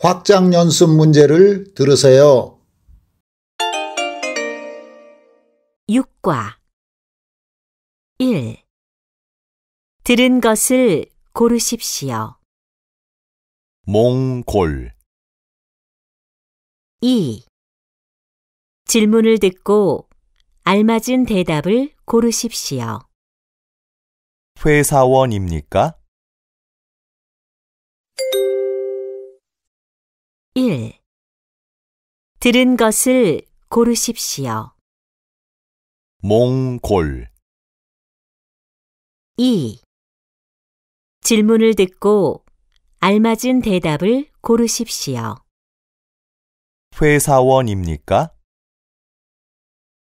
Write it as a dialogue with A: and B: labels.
A: 확장 연습 문제를 들으세요. 6과 1. 들은 것을 고르십시오.
B: 몽골
A: 2. 질문을 듣고 알맞은 대답을 고르십시오.
C: 회사원입니까?
A: 1. 들은 것을 고르십시오.
B: 몽골
A: 2. 질문을 듣고 알맞은 대답을 고르십시오.
C: 회사원입니까?